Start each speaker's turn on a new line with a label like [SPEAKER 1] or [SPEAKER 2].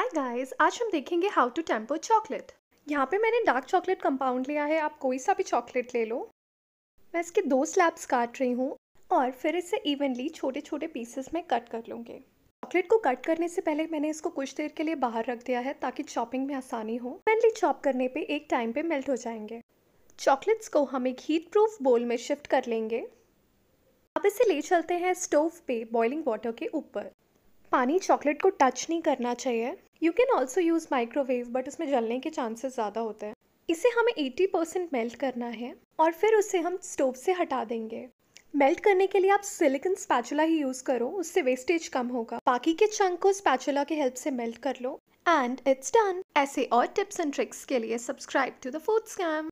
[SPEAKER 1] hi guys आज हम देखेंगे हाउ टू टेम्पर चॉकलेट यहाँ पे मैंने डार्क चॉकलेट कंपाउंड लिया है आप कोई सा भी चॉकलेट ले लो मैं इसके दो स्लैब्स काट रही हूँ और फिर इसे इवनली छोटे छोटे पीसेस में कट कर लूँगी चॉकलेट को कट करने से पहले मैंने इसको कुछ देर के लिए बाहर रख दिया है ताकि चॉपिंग में आसानी हो इवनली चॉप करने पर एक टाइम पर मेल्ट हो जाएंगे चॉकलेट्स को हम एक हीट प्रूफ बोल में शिफ्ट कर लेंगे अब इसे ले चलते हैं स्टोव पे बॉइलिंग वाटर के ऊपर पानी चॉकलेट को टच नहीं करना चाहिए you can also use microwave but उसमें जलने के चांसेस ज़्यादा होते हैं इसे हमें एटी परसेंट मेल्ट करना है और फिर उसे हम स्टोव से हटा देंगे मेल्ट करने के लिए आप सिलिकन स्पैचुला ही यूज़ करो उससे वेस्टेज कम होगा बाकी के चंक को स्पैचुला के हेल्प से मेल्ट कर लो एंड इट्स डन ऐसे और टिप्स एंड ट्रिक्स के लिए subscribe to the food scam